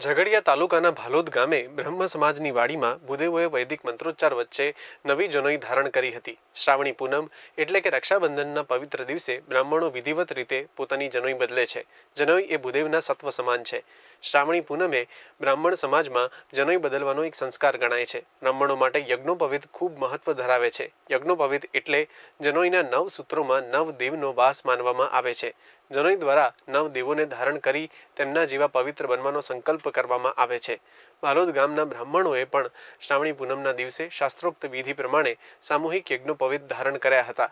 ઝઘડિયા તાલુકાના ભાલોદ ગામે બ્રહ્મ સમાજની વાડીમાં ભૂદેવોએ વૈદિક મંત્રોચ્ચાર વચ્ચે નવી જનોઈ ધારણ કરી હતી શ્રાવણી પૂનમ એટલે કે રક્ષાબંધનના પવિત્ર દિવસે બ્રાહ્મણો વિધિવત રીતે પોતાની જનોઈ બદલે છે જનોઈ એ ભૂદેવના સત્વ સમાન છે શ્રાવણી પૂનમે બ્રાહ્મણ સમાજમાં જનોઈ બદલવાનો એક સંસ્કાર ગણાય છે બ્રાહ્મણો માટે યજ્ઞોપવિત ખૂબ મહત્વ ધરાવે છે યજ્ઞોપવિત એટલે જનોઈના નવ સૂત્રોમાં નવ દેવનો વાસ માનવામાં આવે છે જનોઈ દ્વારા નવ દેવોને ધારણ કરી તેમના જેવા પવિત્ર બનવાનો સંકલ્પ કરવામાં આવે છે બાલોદ ગામના બ્રાહ્મણોએ પણ શ્રાવણી પૂનમના દિવસે શાસ્ત્રોક્ત વિધિ પ્રમાણે સામૂહિક યજ્ઞો પવિત્ર ધારણ કર્યા હતા